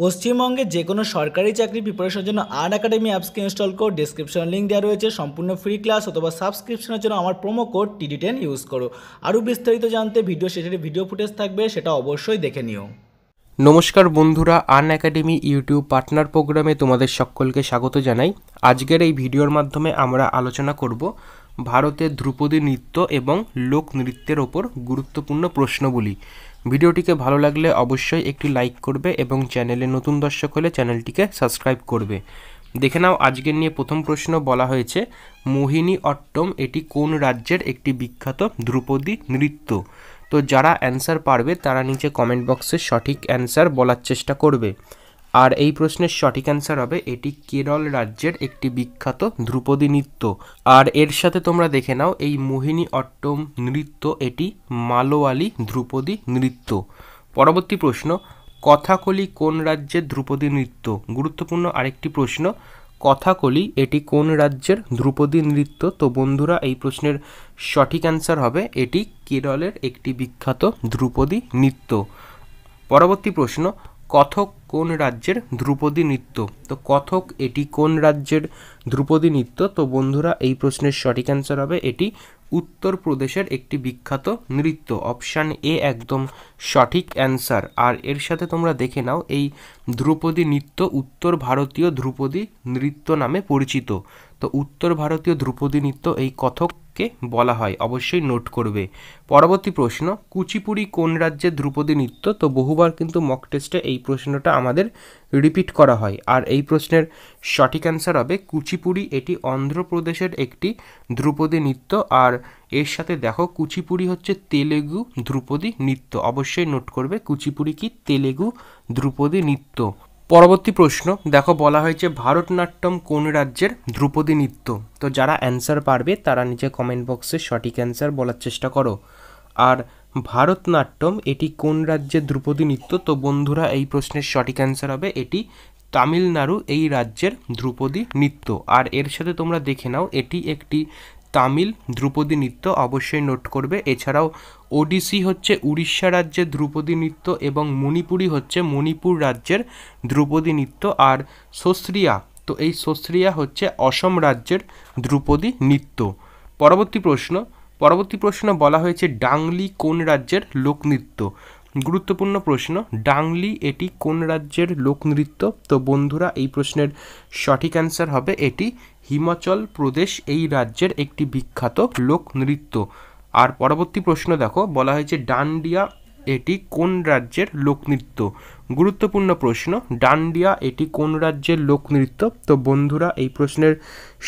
পশ্চিমবঙ্গে যে কোনো সরকারি চাকরি প্রিপারেশনের জন্য আন একাডেমি অ্যাপসকে ইনস্টল করো ডিসক্রিপশন লিঙ্ক দেওয়া রয়েছে সম্পূর্ণ ফ্রি ক্লাস অথবা সাবস্ক্রিপশনের জন্য আমার promo code TD ten use করো আরও বিস্তারিত জানতে ভিডিও শেষের ভিডিও ফুটেজ থাকবে সেটা অবশ্যই দেখে নিও নমস্কার বন্ধুরা আন একাডেমি ইউটিউব পার্টনার প্রোগ্রামে তোমাদের সকলকে স্বাগত জানাই আজকের এই ভিডিওর মাধ্যমে আমরা আলোচনা করব ভারতের ধ্রুপদী নৃত্য এবং লোক নৃত্যের ওপর গুরুত্বপূর্ণ প্রশ্নগুলি ভিডিওটিকে ভালো লাগলে অবশ্যই একটি লাইক করবে এবং চ্যানেলে নতুন দর্শক হলে চ্যানেলটিকে সাবস্ক্রাইব করবে দেখে নাও আজকের নিয়ে প্রথম প্রশ্ন বলা হয়েছে মোহিনী অট্টম এটি কোন রাজ্যের একটি বিখ্যাত ধ্রুপদী নৃত্য তো যারা অ্যান্সার পারবে তারা নিচে কমেন্ট বক্সে সঠিক অ্যান্সার বলার চেষ্টা করবে আর এই প্রশ্নের সঠিক অ্যান্সার হবে এটি কেরল রাজ্যের একটি বিখ্যাত ধ্রুপদী নৃত্য আর এর সাথে তোমরা দেখে নাও এই মোহিনী অট্টম নৃত্য এটি মালোয়ালি ধ্রুপদী নৃত্য পরবর্তী প্রশ্ন কথাকলি কোন রাজ্যের ধ্রুপদী নৃত্য গুরুত্বপূর্ণ আরেকটি প্রশ্ন কথাকলি এটি কোন রাজ্যের ধ্রুপদী নৃত্য তো বন্ধুরা এই প্রশ্নের সঠিক অ্যান্সার হবে এটি কেরলের একটি বিখ্যাত ধ্রুপদী নৃত্য পরবর্তী প্রশ্ন কথক কোন রাজ্যের ধ্রুপদী নৃত্য তো কথক এটি কোন রাজ্যের ধ্রুপদী নৃত্য তো বন্ধুরা এই প্রশ্নের সঠিক অ্যান্সার হবে এটি উত্তরপ্রদেশের একটি বিখ্যাত নৃত্য অপশান এ একদম সঠিক অ্যান্সার আর এর সাথে তোমরা দেখে নাও এই ধ্রুপদী নৃত্য উত্তর ভারতীয় ধ্রুপদী নৃত্য নামে পরিচিত তো উত্তর ভারতীয় ধ্রুপদী নৃত্য এই কথক কে বলা হয় অবশ্যই নোট করবে পরবর্তী প্রশ্ন কুচিপুড়ি কোন রাজ্যে ধ্রুপদী নৃত্য তো বহুবার কিন্তু মক টেস্টে এই প্রশ্নটা আমাদের রিপিট করা হয় আর এই প্রশ্নের সঠিক অ্যান্সার হবে কুচিপুড়ি এটি অন্ধ্রপ্রদেশের একটি ধ্রুপদী নৃত্য আর এর সাথে দেখো কুচিপুড়ি হচ্ছে তেলেগু ধ্রুপদী নৃত্য অবশ্যই নোট করবে কুচিপুড়ি কি তেলেগু ধ্রুপদী নৃত্য পরবর্তী প্রশ্ন দেখো বলা হয়েছে ভারতনাট্যম কোন রাজ্যের ধ্রুপদী নৃত্য তো যারা অ্যান্সার পারবে তারা নিচে কমেন্ট বক্সে সঠিক অ্যান্সার বলার চেষ্টা করো আর ভারতনাট্যম এটি কোন রাজ্যের ধ্রুপদী নৃত্য তো বন্ধুরা এই প্রশ্নের সঠিক অ্যান্সার হবে এটি তামিলনাড়ু এই রাজ্যের ধ্রুপদী নৃত্য আর এর সাথে তোমরা দেখে নাও এটি একটি তামিল ধ্রুপদী নৃত্য অবশ্যই নোট করবে এছাড়াও ওডিসি হচ্ছে উড়িষ্যা রাজ্যের ধ্রুপদী নৃত্য এবং মণিপুরি হচ্ছে মণিপুর রাজ্যের ধ্রুপদী নৃত্য আর সস্রিয়া তো এই সস্রিয়া হচ্ছে অসম রাজ্যের ধ্রুপদী নৃত্য পরবর্তী প্রশ্ন পরবর্তী প্রশ্ন বলা হয়েছে ডাংলি কোন রাজ্যের লোকনৃত্য গুরুত্বপূর্ণ প্রশ্ন ডাংলি এটি কোন রাজ্যের লোকনৃত্য তো বন্ধুরা এই প্রশ্নের সঠিক অ্যান্সার হবে এটি হিমাচল প্রদেশ এই রাজ্যের একটি বিখ্যাত লোকনৃত্য আর পরবর্তী প্রশ্ন দেখো বলা হয়েছে ডান্ডিয়া এটি কোন রাজ্যের লোকনৃত্য গুরুত্বপূর্ণ প্রশ্ন ডান্ডিয়া এটি কোন রাজ্যের লোকনৃত্য তো বন্ধুরা এই প্রশ্নের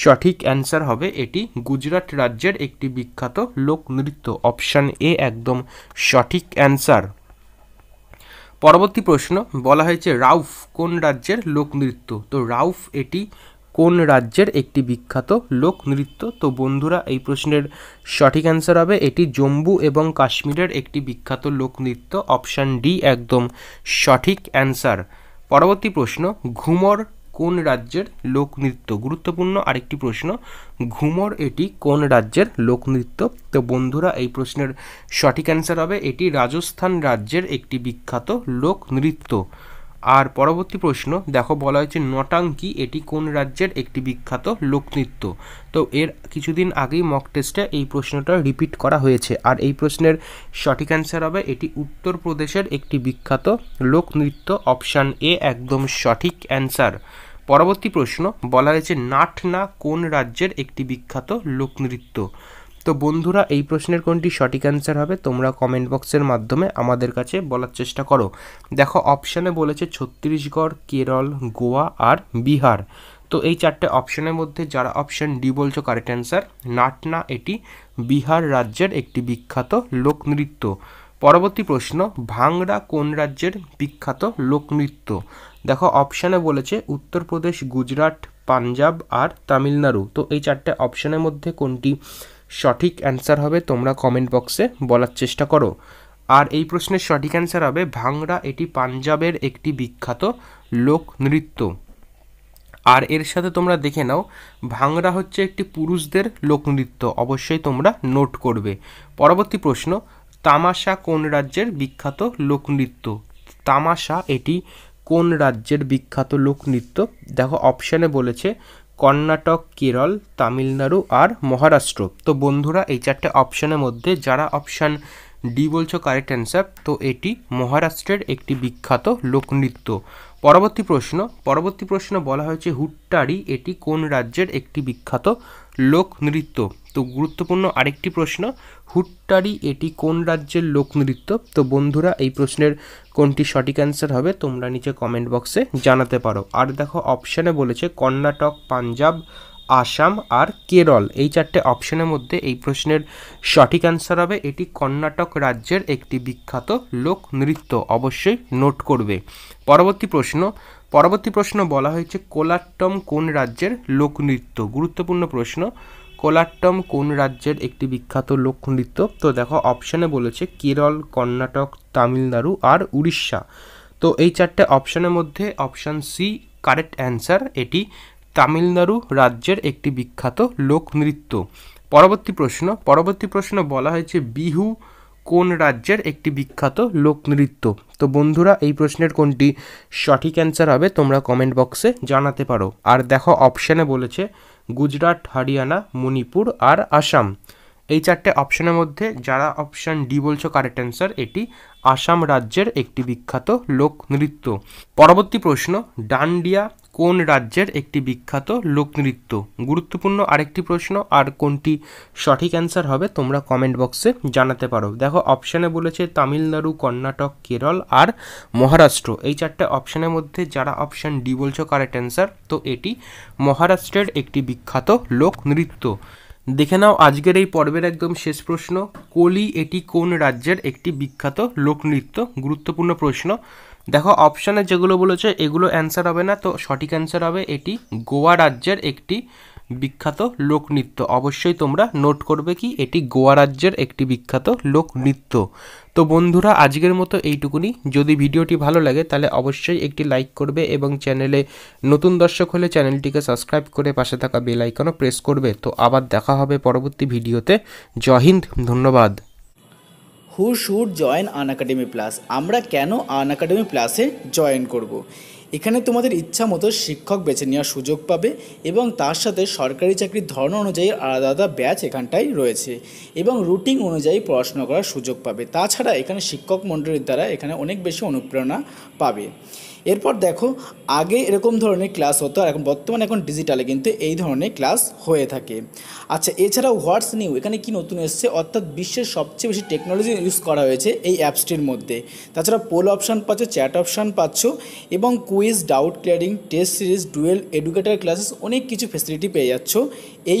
সঠিক অ্যান্সার হবে এটি গুজরাট রাজ্যের একটি বিখ্যাত লোকনৃত্য অপশান এ একদম সঠিক অ্যান্সার পরবর্তী প্রশ্ন বলা হয়েছে রাউফ কোন রাজ্যের লোকনৃত্য তো রাউফ এটি কোন রাজ্যের একটি বিখ্যাত লোকনৃত্য তো বন্ধুরা এই প্রশ্নের সঠিক অ্যান্সার হবে এটি জম্মু এবং কাশ্মীরের একটি বিখ্যাত লোকনৃত্য অপশান ডি একদম সঠিক অ্যান্সার পরবর্তী প্রশ্ন ঘুমর কোন রাজ্যের লোকনৃত্য গুরুত্বপূর্ণ আরেকটি প্রশ্ন ঘুমর এটি কোন রাজ্যের লোকনৃত্য তো বন্ধুরা এই প্রশ্নের সঠিক অ্যান্সার হবে এটি রাজস্থান রাজ্যের একটি বিখ্যাত লোকনৃত্য আর পরবর্তী প্রশ্ন দেখো বলা হয়েছে নটাঙ্কি এটি কোন রাজ্যের একটি বিখ্যাত লোকনৃত্য তো এর কিছুদিন আগেই মক টেস্টে এই প্রশ্নটা রিপিট করা হয়েছে আর এই প্রশ্নের সঠিক অ্যান্সার হবে এটি উত্তরপ্রদেশের একটি বিখ্যাত লোকনৃত্য অপশান এ একদম সঠিক অ্যান্সার পরবর্তী প্রশ্ন বলা হয়েছে নাটনা কোন রাজ্যের একটি বিখ্যাত লোকনৃত্য তো বন্ধুরা এই প্রশ্নের কোনটি সঠিক অ্যান্সার হবে তোমরা কমেন্ট বক্সের মাধ্যমে আমাদের কাছে বলার চেষ্টা করো দেখো অপশানে বলেছে ছত্তিশগড় কেরল গোয়া আর বিহার তো এই চারটে অপশানের মধ্যে যারা অপশান ডি বলছো কারেক্ট অ্যান্সার নাটনা এটি বিহার রাজ্যের একটি বিখ্যাত লোকনৃত্য পরবর্তী প্রশ্ন ভাংরা কোন রাজ্যের বিখ্যাত লোকনৃত্য দেখো অপশানে বলেছে উত্তরপ্রদেশ গুজরাট পাঞ্জাব আর তামিলনাড়ু তো এই চারটে অপশানের মধ্যে কোনটি সঠিক অ্যান্সার হবে তোমরা কমেন্ট বক্সে বলার চেষ্টা করো আর এই প্রশ্নের সঠিক অ্যান্সার হবে ভাংড়া এটি পাঞ্জাবের একটি বিখ্যাত লোকনৃত্য আর এর সাথে তোমরা দেখে নাও ভাংড়া হচ্ছে একটি পুরুষদের লোকনৃত্য অবশ্যই তোমরা নোট করবে পরবর্তী প্রশ্ন তামাশা কোন রাজ্যের বিখ্যাত লোকনৃত্য তামাশা এটি কোন রাজ্যের বিখ্যাত লোকনৃত্য দেখো অপশানে বলেছে কর্ণাটক কেরল তামিলনাড়ু আর মহারাষ্ট্র তো বন্ধুরা এই চারটে অপশানের মধ্যে যারা অপশান ডি বলছো কারেক্ট অ্যান্সার তো এটি মহারাষ্ট্রের একটি বিখ্যাত লোকনৃত্য পরবর্তী প্রশ্ন পরবর্তী প্রশ্ন বলা হয়েছে হুট্টারি এটি কোন রাজ্যের একটি বিখ্যাত লোকনৃত্য তো গুরুত্বপূর্ণ আরেকটি প্রশ্ন হুট্টারি এটি কোন রাজ্যের লোকনৃত্য তো বন্ধুরা এই প্রশ্নের কোনটি সঠিক অ্যান্সার হবে তোমরা নিচে কমেন্ট বক্সে জানাতে পারো আর দেখো অপশানে বলেছে কর্ণাটক পাঞ্জাব আসাম আর কেরল এই চারটে অপশনের মধ্যে এই প্রশ্নের সঠিক অ্যান্সার হবে এটি কর্ণাটক রাজ্যের একটি বিখ্যাত লোক নৃত্য অবশ্যই নোট করবে পরবর্তী প্রশ্ন পরবর্তী প্রশ্ন বলা হয়েছে কোলাট্টম কোন রাজ্যের লোকনৃত্য গুরুত্বপূর্ণ প্রশ্ন কোলাট্টম কোন রাজ্যের একটি বিখ্যাত লোকনৃত্য তো দেখো অপশানে বলেছে কেরল কর্ণাটক তামিলনাড়ু আর উড়িষ্যা তো এই চারটে অপশানের মধ্যে অপশান সি কারেক্ট অ্যান্সার এটি তামিলনাড়ু রাজ্যের একটি বিখ্যাত লোকনৃত্য পরবর্তী প্রশ্ন পরবর্তী প্রশ্ন বলা হয়েছে বিহু কোন রাজ্যের একটি বিখ্যাত লোকনৃত্য তো বন্ধুরা এই প্রশ্নের কোনটি সঠিক অ্যান্সার হবে তোমরা কমেন্ট বক্সে জানাতে পারো আর দেখো অপশানে বলেছে গুজরাট হরিয়ানা মণিপুর আর আসাম এই চারটে অপশানের মধ্যে যারা অপশান ডি বলছো কারেক্ট অ্যান্সার এটি আসাম রাজ্যের একটি বিখ্যাত লোকনৃত্য পরবর্তী প্রশ্ন ডান্ডিয়া কোন রাজ্যের একটি বিখ্যাত লোকনৃত্য গুরুত্বপূর্ণ আরেকটি প্রশ্ন আর কোনটি সঠিক অ্যান্সার হবে তোমরা কমেন্ট বক্সে জানাতে পারো দেখো অপশানে বলেছে তামিলনাড়ু কর্ণাটক কেরল আর মহারাষ্ট্র এই চারটে অপশানের মধ্যে যারা অপশান ডি বলছো কারেক্ট অ্যান্সার তো এটি মহারাষ্ট্রের একটি বিখ্যাত লোকনৃত্য দেখে নাও আজকের এই পর্বের একদম শেষ প্রশ্ন কোলি এটি কোন রাজ্যের একটি বিখ্যাত লোকনৃত্য গুরুত্বপূর্ণ প্রশ্ন দেখো অপশানে যেগুলো বলেছে এগুলো অ্যান্সার হবে না তো সঠিক অ্যান্সার হবে এটি গোয়া রাজ্যের একটি বিখ্যাত লোকনৃত্য অবশ্যই তোমরা নোট করবে কি এটি গোয়া রাজ্যের একটি বিখ্যাত লোকনৃত্য তো বন্ধুরা আজকের মতো এইটুকুনি যদি ভিডিওটি ভালো লাগে তাহলে অবশ্যই একটি লাইক করবে এবং চ্যানেলে নতুন দর্শক হলে চ্যানেলটিকে সাবস্ক্রাইব করে পাশে থাকা বেলাইকনও প্রেস করবে তো আবার দেখা হবে পরবর্তী ভিডিওতে জয় হিন্দ ধন্যবাদ who should join Unacademy plus আমরা কেন আন একাডেমি প্লাসে জয়েন করব। এখানে তোমাদের ইচ্ছা মতো শিক্ষক বেছে নেওয়ার সুযোগ পাবে এবং তার সাথে সরকারি চাকরির ধরন অনুযায়ী আলাদা আলাদা ব্যাচ এখানটায় রয়েছে এবং রুটিন অনুযায়ী পড়াশোনা করার সুযোগ পাবে তাছাড়া এখানে শিক্ষক মণ্ডলীর দ্বারা এখানে অনেক বেশি অনুপ্রেরণা পাবে এরপর দেখো আগে এরকম ধরনের ক্লাস হতো আর এখন বর্তমানে এখন ডিজিটালে কিন্তু এই ধরনের ক্লাস হয়ে থাকে আচ্ছা এছাড়াও হোয়াটস নিউ এখানে কি নতুন এসছে অর্থাৎ বিশ্বের সবচেয়ে বেশি টেকনোলজি ইউজ করা হয়েছে এই অ্যাপসটির মধ্যে তাছাড়া পোল অপশান পাচ্ছ চ্যাট অপশান পাচ্ছ এবং quiz doubt clearing test series duel educator classes অনেক কিছু ফেসিলিটি পেয়ে যাচ্ছ এই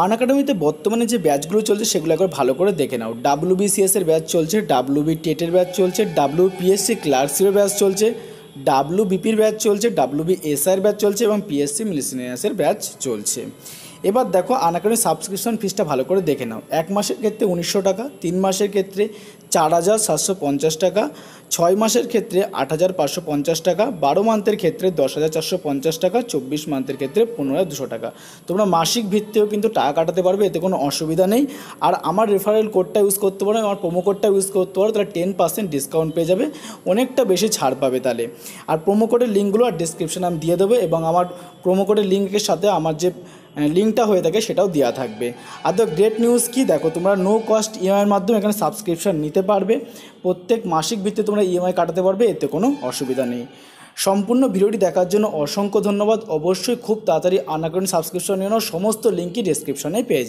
আন একাডেমিতে বর্তমানে যে ব্যাচগুলো চলছে সেগুলো একবার ভালো করে দেখে নাও ডাব্লু এর ব্যাচ চলছে ডাব্লু বি টেটের ব্যাচ চলছে ডাব্লু পিএসসি ক্লার্কশিপের ব্যাচ চলছে ডাব্লু বিপির ব্যাচ চলছে ডাব্লু বি এসআইয়ের ব্যাচ চলছে এবং পিএসসি মিলিসিনিয়াসের ব্যাচ চলছে এবার দেখো একাডেমি সাবস্ক্রিপশন ফিসটা ভালো করে দেখে নাও এক মাসের ক্ষেত্রে উনিশশো টাকা তিন মাসের ক্ষেত্রে চার হাজার সাতশো পঞ্চাশ টাকা ছয় মাসের ক্ষেত্রে আট হাজার পাঁচশো পঞ্চাশ টাকা বারো মান্থের ক্ষেত্রে দশ হাজার চারশো পঞ্চাশ টাকা চব্বিশ মান্থের ক্ষেত্রে পনেরো হাজার দুশো টাকা তোমরা মাসিক ভিত্তিও কিন্তু টাকা কাটাতে পারবে এতে কোনো অসুবিধা নেই আর আমার রেফারেল কোডটা ইউজ করতে পারো আমার প্রোমো কোডটা ইউজ করতে পারো তাহলে টেন পার্সেন্ট ডিসকাউন্ট পেয়ে যাবে অনেকটা বেশি ছাড় পাবে তাহলে আর প্রোমো কোডের লিঙ্কগুলো আর ডিসক্রিপশানে আমি দিয়ে দেবো এবং আমার প্রোমো কোডের লিঙ্কের সাথে আমার যে লিঙ্কটা মানে হয়ে থাকে সেটাও দেওয়া থাকবে আর তো গ্রেট নিউজ কি দেখো তোমরা নো কস্ট ইএমআইয়ের মাধ্যমে এখানে সাবস্ক্রিপশান নিতে পারবে প্রত্যেক মাসিক ভিত্তিতে তোমরা ইএমআই e কাটাতে পারবে এতে কোনো অসুবিধা নেই সম্পূর্ণ ভিডিওটি দেখার জন্য অসংখ্য ধন্যবাদ অবশ্যই খুব তাড়াতাড়ি আনাকরণ সাবস্ক্রিপশন নিয়ে সমস্ত লিঙ্কই ডিসক্রিপশনে পেয়ে যাবে